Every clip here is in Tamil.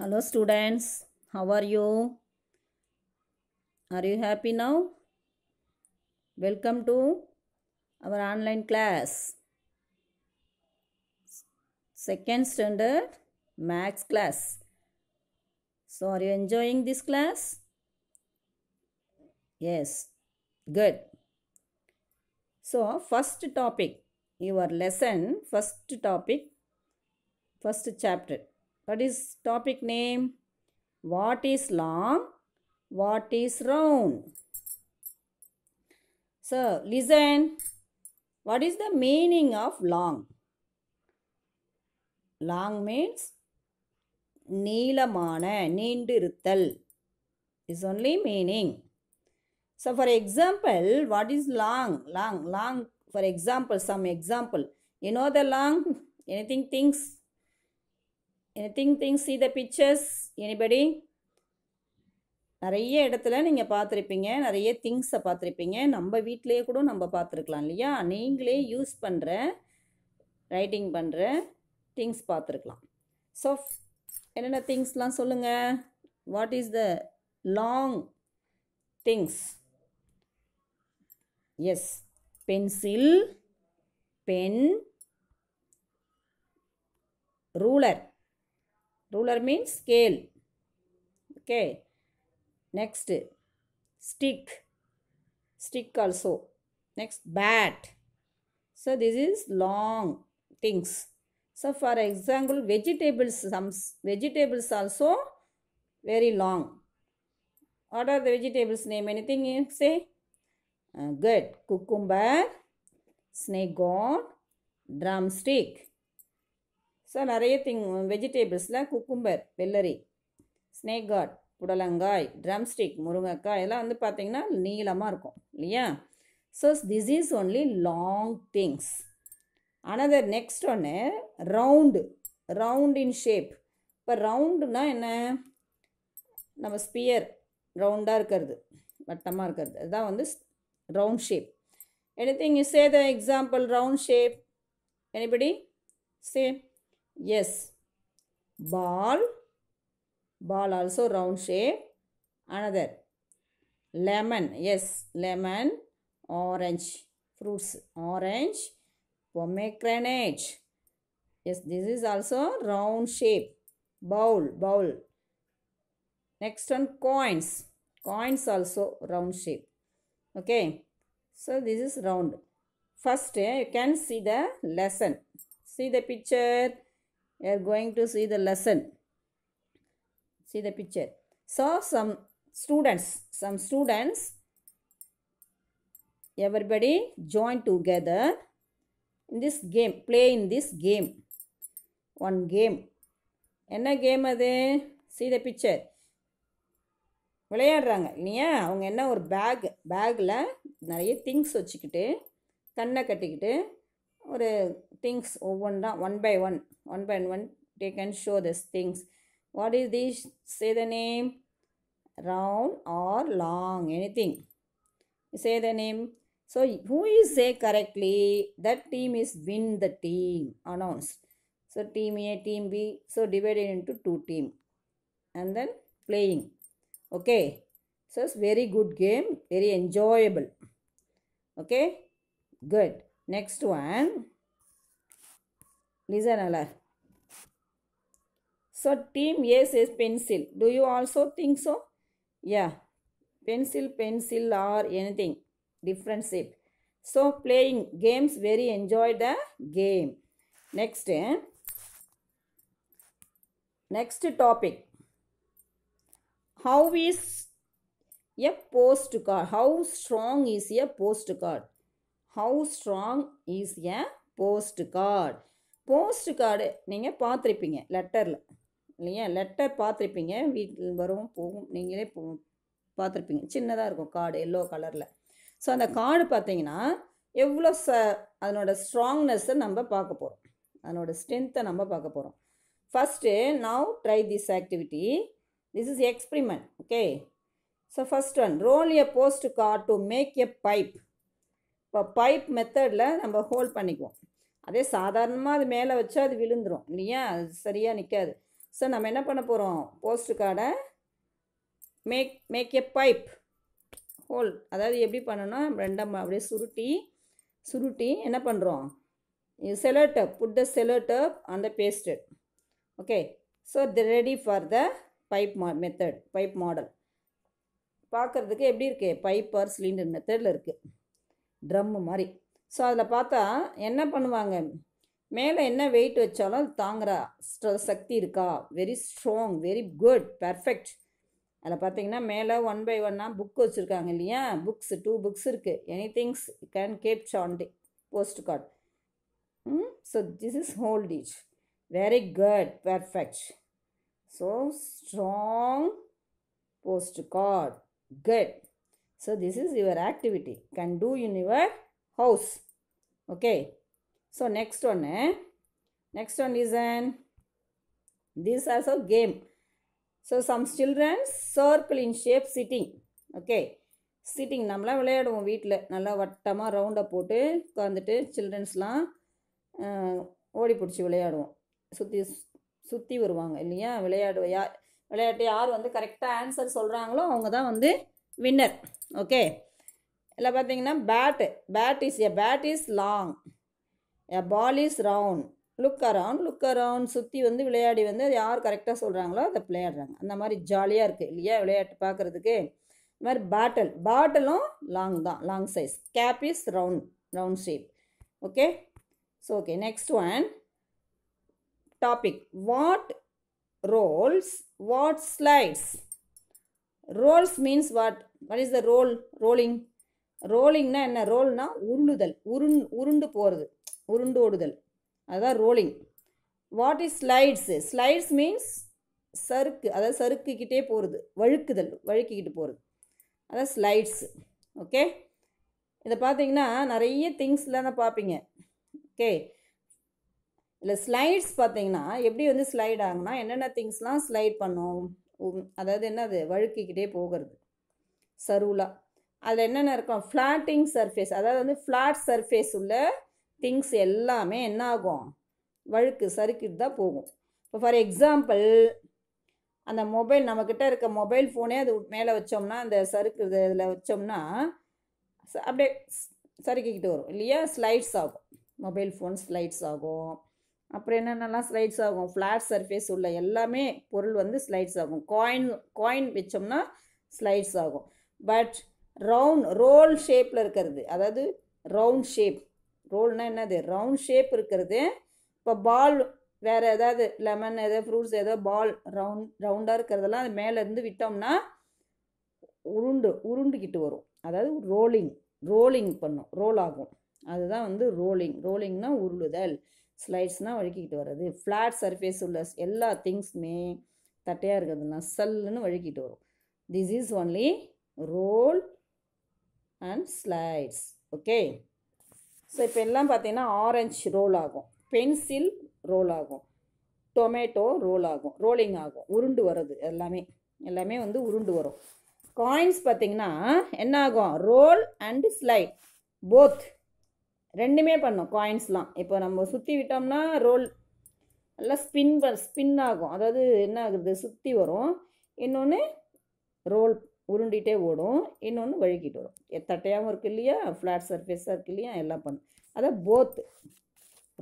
hello students how are you are you happy now welcome to our online class second standard max class so are you enjoying this class yes good so first topic your lesson first topic first chapter what is topic name what is long what is round so listen what is the meaning of long long means neelamana neendiruthal is only meaning so for example what is long long long for example some example you know the long anything things. Thing thing see the pictures anybody நிறைய இடத்துல நீங்கள் பார்த்துருப்பீங்க நிறைய திங்ஸை பார்த்துருப்பீங்க நம்ம வீட்டிலேயே கூட நம்ம பார்த்துருக்கலாம் இல்லையா நீங்களே யூஸ் பண்ணுற ரைட்டிங் பண்ணுற திங்ஸ் பார்த்துருக்கலாம் ஸோ என்னென்ன திங்ஸ்லாம் சொல்லுங்கள் what is the long things as pencil pen ruler ruler means scale okay next stick stick also next bat so this is long things so for example vegetables some vegetables also very long what are the vegetables name anything you say uh, good cucumber snake gourd drumstick so நிறைய திங் வெஜிடேபிள்ஸில் குக்கும்பர் வெள்ளரி ஸ்னேக் கார்ட் புடலங்காய் ட்ரம்ஸ்டிக் முருங்கைக்காய் எல்லாம் வந்து பார்த்திங்கன்னா நீளமாக இருக்கும் இல்லையா so this is only long things another next ஒன்று ரவுண்டு ரவுண்ட் இன் ஷேப் இப்போ ரவுண்டுனா என்ன நம்ம ஸ்பியர் ரவுண்டாக இருக்கிறது வட்டமாக இருக்கிறது அதுதான் வந்து round shape anything you say the example round shape anybody say Yes, ball, ball also round shape. Another, lemon, yes, lemon, orange, fruits, orange, pomegranate. Yes, this is also round shape. Bowl, bowl. Next one, coins. Coins also round shape. Okay. So, this is round. First, you can see the lesson. See the picture. we are going to see the lesson. See the picture. So, some students, some students, everybody join together in this game, play in this game. One game. என்ன கேம் அது சி த பிக்சர் விளையாடுறாங்க இல்லையா அவங்க என்ன ஒரு பேக் பேக்கில் நிறைய திங்ஸ் வச்சுக்கிட்டு கண்ணை கட்டிக்கிட்டு ஒரு things ஒவ்வொன்றா one one, one one one, one they can show this things what is these say the name round or long anything say the name so who is say correctly that team is win the team announced so team a team b so divided into two team and then playing okay so it's very good game very enjoyable okay good Next one. Listen, alert. So, team A says pencil. Do you also think so? Yeah. Pencil, pencil or anything. Different shape. So, playing games very enjoy the game. Next. Eh? Next topic. How is a postcard? How strong is a postcard? How strong is a postcard postcard நீங்கள் பார்த்துருப்பீங்க லெட்டரில் இல்லையா லெட்டர் பார்த்துருப்பீங்க வீட்டில் வரும் போகும் நீங்களே போ பார்த்துருப்பீங்க சின்னதாக இருக்கும் கார்டு எல்லோ கலரில் ஸோ அந்த கார்டு பார்த்தீங்கன்னா எவ்வளோ ச அதனோட ஸ்ட்ராங்னஸ்ஸை நம்ம பார்க்க போகிறோம் அதனோட ஸ்ட்ரென்த்தை நம்ம பார்க்க போகிறோம் first now try this activity this is experiment okay so first one roll a postcard to make a pipe இப்போ பைப் மெத்தடில் நம்ம ஹோல்ட் பண்ணிக்குவோம் அதே சாதாரணமாக அது மேலே வச்சா அது விழுந்துடும் இல்லையா அது சரியாக நிற்காது ஸோ நம்ம என்ன பண்ண போகிறோம் போஸ்ட் கார்டை make make a pipe hole அதாவது எப்படி பண்ணணும்னா ரெண்டாம் அப்படியே சுருட்டி சுருட்டி என்ன பண்ணுறோம் செலோட்டப் புட் த செலோட்டப் அந்த pasted okay so the ready for the pipe மா மெத்தட் பைப் மாடல் பார்க்குறதுக்கு எப்படி இருக்குது பைப் ஆர் சிலிண்டர் மெத்தடில் இருக்குது ட்ரம்மு மாதிரி ஸோ அதில் பார்த்தா என்ன பண்ணுவாங்க மேலே என்ன வெயிட் வச்சாலும் அது தாங்குற சக்தி இருக்கா very strong very good perfect அதில் பார்த்தீங்கன்னா மேலே ஒன் பை ஒன்னாக புக் வச்சுருக்காங்க இல்லையா புக்ஸ் டூ புக்ஸ் இருக்குது any things can cap sandy post card so this is hold each very good perfect so strong post card good so this is your activity can do in your house okay so next ஒன்று next one one is an. This as a so some childrens circle in shape sitting okay sitting நம்மளாம் விளையாடுவோம் வீட்டில் நல்லா வட்டமாக ரவுண்டை போட்டு உட்காந்துட்டு சில்ட்ரன்ஸ்லாம் ஓடி பிடிச்சி விளையாடுவோம் சுற்றி சுற்றி வருவாங்க இல்லையா விளையாடுவ யார் விளையாட்டு யார் வந்து கரெக்டாக ஆன்சர் சொல்கிறாங்களோ அவங்க தான் வந்து வின்னர் ஓகே இதில் பார்த்தீங்கன்னா bat bat is a bat is long a ball is round look around look around சுற்றி வந்து விளையாடி வந்து அது யார் கரெக்டாக சொல்கிறாங்களோ அதை விளையாடுறாங்க அந்த மாதிரி ஜாலியாக இருக்குது இல்லையா விளையாட்டு பார்க்குறதுக்கு இது மாதிரி பாட்டில் பாட்டிலும் லாங் தான் long size cap is round round shape okay so okay next one topic what rolls what slides rolls means what what is the roll rolling ரோலிங்னா என்ன ரோல்னா உருளுதல் உருண் உருண்டு போகிறது உருண்டோடுதல் அதுதான் rolling what is slides slides means சறுக்கு அதாவது சறுக்கிக்கிட்டே போகிறது வழுக்குதல் வழுக்கிக்கிட்டு போகிறது அதான் ஸ்லைட்ஸு ஓகே இதை பார்த்தீங்கன்னா நிறைய திங்ஸ்லாம் பார்ப்பீங்க ஓகே இல்லை ஸ்லைட்ஸ் பார்த்தீங்கன்னா எப்படி வந்து ஸ்லைட் ஆகுனா என்னென்ன திங்ஸ்லாம் ஸ்லைட் பண்ணும் அதாவது என்ன அது வழுக்கிக்கிட்டே போகிறது சருளா அதில் என்னென்ன இருக்கும் ஃப்ளாட்டிங் சர்ஃபேஸ் அதாவது வந்து ஃப்ளாட் சர்ஃபேஸ் உள்ள திங்ஸ் எல்லாமே என்ன ஆகும் வழுக்கு சறுக்கிட்டு தான் போகும் இப்போ ஃபார் எக்ஸாம்பிள் அந்த மொபைல் நம்மக்கிட்ட இருக்க மொபைல் ஃபோனே அது மேலே வச்சோம்னா அந்த சறுக்குறது இதில் வச்சோம்னா அப்படியே சறுக்கிக்கிட்டு வரும் இல்லையா ஸ்லைட்ஸ் ஆகும் மொபைல் ஃபோன் ஸ்லைட்ஸ் ஆகும் அப்புறம் என்னென்னலாம் ஸ்லைட்ஸ் ஆகும் ஃப்ளாட் சர்ஃபேஸ் உள்ள எல்லாமே பொருள் வந்து ஸ்லைட்ஸ் ஆகும் காயின் காயின் வச்சோம்னா ஸ்லைட்ஸ் ஆகும் பட் ரவுண்ட் ரோல் ஷேப்பில் இருக்கிறது அதாவது ரவுண்ட் ஷேப் ரோல்னால் என்னது ரவுண்ட் ஷேப் இருக்கிறது இப்போ பால் வேறு ஏதாவது லெமன் ஏதோ ஃப்ரூட்ஸ் ஏதோ பால் ரவுண்ட் ரவுண்டாக இருக்கிறதெல்லாம் அது மேலேருந்து விட்டோம்னா உருண்டு உருண்டுக்கிட்டு வரும் அதாவது ரோலிங் ரோலிங் பண்ணும் ரோல் ஆகும் அதுதான் வந்து ரோலிங் ரோலிங்னால் உருளுதல் ஸ்லைட்ஸ்னால் வழுக்கிட்டு வர்றது ஃப்ளாட் சர்ஃபேஸ் உள்ள எல்லா திங்ஸுமே தட்டையாக இருக்கிறதுனா சல்லுன்னு வழுக்கிட்டு வரும் this is only roll and slides okay so இப்போ எல்லாம் பார்த்தீங்கன்னா ஆரஞ்ச் ரோல் ஆகும் பென்சில் ரோல் ஆகும் டொமேட்டோ ரோல் ஆகும் ரோலிங் ஆகும் உருண்டு வர்றது எல்லாமே எல்லாமே வந்து உருண்டு வரும் காயின்ஸ் பார்த்தீங்கன்னா என்ன ஆகும் ரோல் அண்டு ஸ்லைட் போத் ரெண்டுமே பண்ணும் காயின்ஸ்லாம் இப்போ நம்ம சுற்றி விட்டோம்னா ரோல் நல்லா ஸ்பின் ஸ்பின் ஆகும் அதாவது என்ன ஆகுறது சுற்றி வரும் இன்னொன்று ரோல் உருண்டிகிட்டே ஓடும் இன்னொன்று வழுக்கிட்டு வரும் தட்டையாகவும் இருக்கு இல்லையா ஃப்ளாட் சர்ஃபேஸாக இருக்கு இல்லையா எல்லாம் பண்ணும் அதான் போத்து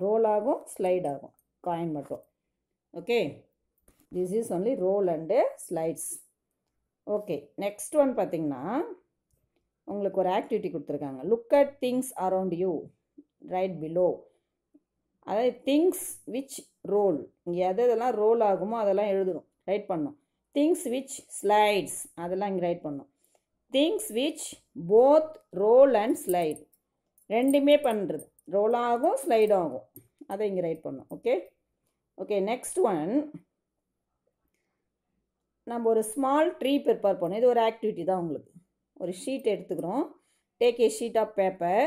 ரோல் ஆகும் ஸ்லைட் ஆகும் காயின் மட்டும் okay this is only roll and slides okay next one பார்த்திங்கன்னா உங்களுக்கு ஒரு ஆக்டிவிட்டி கொடுத்துருக்காங்க look at things around you write below அதாவது திங்ஸ் விச் ரோல் இங்கே எது இதெல்லாம் ரோல் ஆகுமோ அதெல்லாம் எழுதணும் ரைட் பண்ணும் திங்ஸ் விச் ஸ்லைட்ஸ் அதெல்லாம் இங்கே ரைட் பண்ணும் things which both roll and slide ரெண்டுமே பண்ணுறது ரோல் ஆகும் ஸ்லைடும் ஆகும் அதை இங்கே ரைட் பண்ணும் ஓகே ஓகே நெக்ஸ்ட் ஒன் நம்ம ஒரு ஸ்மால் ட்ரீ ப்ரிப்பேர் பண்ணோம் இது ஒரு ஆக்டிவிட்டி தான் உங்களுக்கு ஒரு ஷீட் எடுத்துக்கிறோம் take a sheet of paper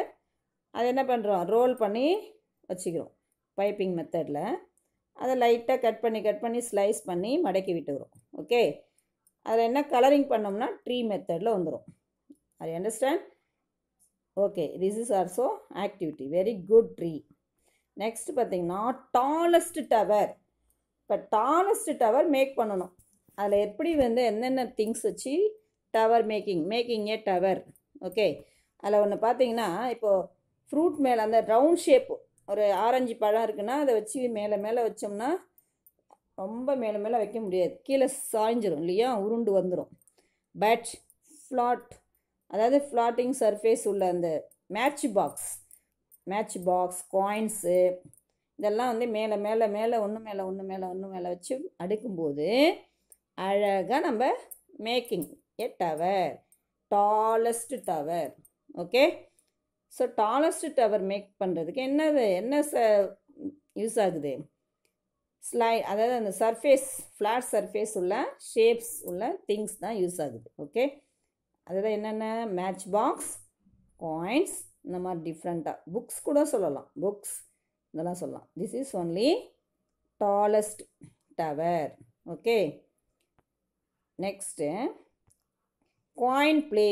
அது என்ன பண்ணுறோம் ரோல் பண்ணி வச்சுக்கிறோம் பைப்பிங் மெத்தடில் அதை லைட்டாக கட் பண்ணி கட் பண்ணி ஸ்லைஸ் பண்ணி மடக்கி விட்டுக்கிறோம் ஓகே அதில் என்ன கலரிங் பண்ணோம்னா ட்ரீ மெத்தடில் வந்துடும் I understand okay this is also activity very good tree next பார்த்திங்கன்னா டாலஸ்ட் டவர் இப்போ டாலஸ்ட் டவர் மேக் பண்ணணும் அதில் எப்படி வந்து என்னென்ன திங்ஸ் வச்சு tower making making a tower okay அதில் ஒன்று பார்த்தீங்கன்னா இப்போது ஃப்ரூட் மேலே அந்த ரவுண்ட் ஷேப் ஒரு ஆரஞ்சு பழம் இருக்குன்னா அதை வச்சு மேலே மேலே வச்சோம்னா ரொம்ப மேலே மேலே வைக்க முடியாது கீழே சாய்ஞ்சிரும் இல்லையா உருண்டு வந்துடும் பட் ஃப்ளாட் அதாவது ஃப்ளாட்டிங் சர்ஃபேஸ் உள்ள அந்த match box match box coins இதெல்லாம் வந்து மேலே மேலே மேலே ஒன்று மேலே ஒன்று மேலே ஒன்று மேலே வச்சு அடுக்கும்போது அழகாக நம்ம making a tower tallest tower okay so tallest tower make பண்ணுறதுக்கு என்னது என்ன ச யூஸ் ஆகுது ஸ்லை அதாவது அந்த சர்ஃபேஸ் ஃப்ளாட் சர்ஃபேஸ் உள்ள ஷேப்ஸ் உள்ள திங்ஸ் தான் யூஸ் ஆகுது ஓகே அதுதான் என்னென்ன மேட்ச் பாக்ஸ் காயின்ஸ் இந்த மாதிரி டிஃப்ரெண்ட்டாக புக்ஸ் கூட சொல்லலாம் புக்ஸ் இதெல்லாம் சொல்லலாம் this is only tallest tower okay next coin play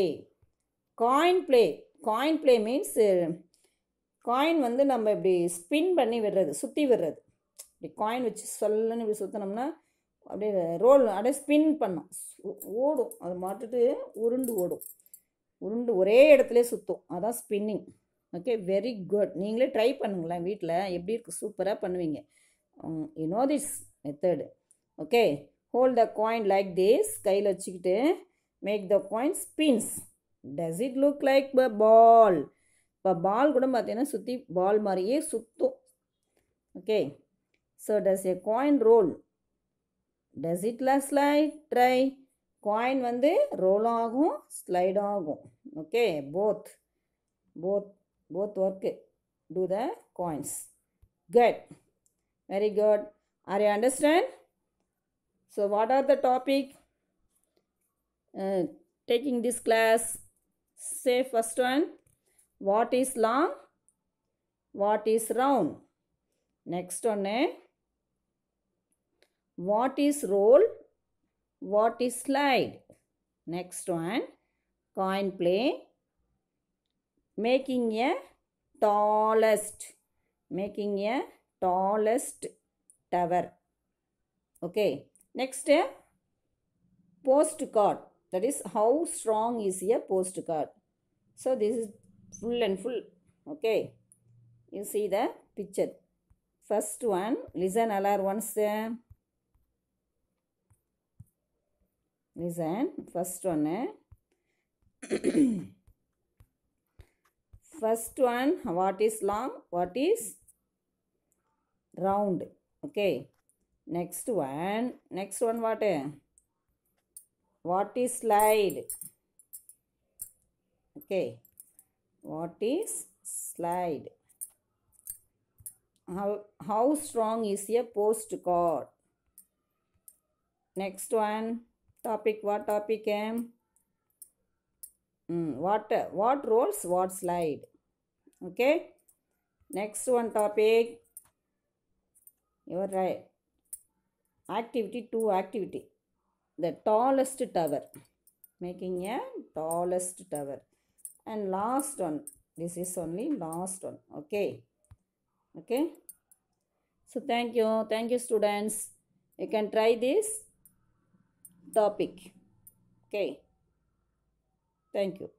coin play coin play means coin வந்து நம்ம இப்படி ஸ்பின் பண்ணி விடுறது சுற்றி விடுறது இப்படி காயின் வச்சு சொல்லுன்னு இப்படி சுற்றினோம்னா அப்படியே ரோல் அப்படியே ஸ்பின் பண்ணோம் ஓடும் அது மாட்டுட்டு உருண்டு ஓடும் உருண்டு ஒரே இடத்துல சுற்றும் அதான் ஸ்பின்னிங் ஓகே வெரி குட் நீங்களே ட்ரை பண்ணுங்களேன் வீட்டில் எப்படி இருக்குது சூப்பராக பண்ணுவீங்க you know this method okay hold the coin like this கையில் வச்சுக்கிட்டு make the coin spins does it look like ப பால் இப்போ பால் கூட பார்த்தீங்கன்னா சுற்றி பால் மாதிரியே சுற்றும் okay so does a coin roll does it லா ஸ்லைட் ட்ரை காயின் வந்து ரோல் ஆகும் ஸ்லைட் ஆகும் okay both both both work to the coins good very good are you understand so what are the topic taking this class Say first one, what is long? What is round? Next one, eh? what is roll? What is slide? Next one, coin play, making a tallest, making a tallest tower. Okay, next, eh? postcard that is how strong is a postcard so this is full and full okay you see the picture first one listen alar once uh, listen first one eh? first one what is long what is round okay next one next one what eh? what is slide okay what is slide how how strong is a postcard next one topic what topic am mm, what what rolls what slide okay next one topic your right activity 2 activity the tallest tower making a tallest tower and last one this is only last one okay okay so thank you thank you students you can try this topic okay thank you